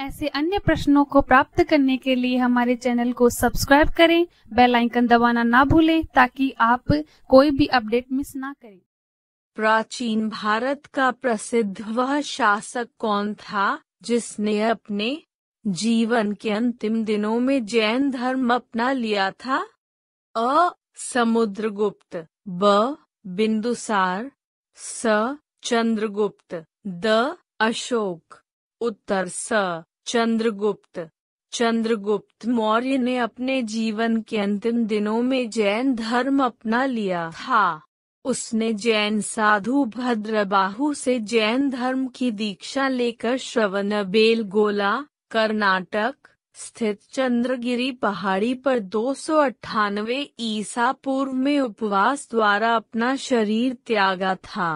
ऐसे अन्य प्रश्नों को प्राप्त करने के लिए हमारे चैनल को सब्सक्राइब करें बेल आइकन दबाना ना भूलें ताकि आप कोई भी अपडेट मिस ना करें प्राचीन भारत का प्रसिद्ध वह शासक कौन था जिसने अपने जीवन के अंतिम दिनों में जैन धर्म अपना लिया था अ समुद्रगुप्त ब बिंदुसार स चंद्रगुप्त द अशोक उत्तर स चंद्रगुप्त चंद्रगुप्त मौर्य ने अपने जीवन के अंतिम दिनों में जैन धर्म अपना लिया था उसने जैन साधु भद्रबाहु से जैन धर्म की दीक्षा लेकर श्रवण बेलगोला कर्नाटक स्थित चंद्रगिरी पहाड़ी पर दो सौ ईसा पूर्व में उपवास द्वारा अपना शरीर त्यागा था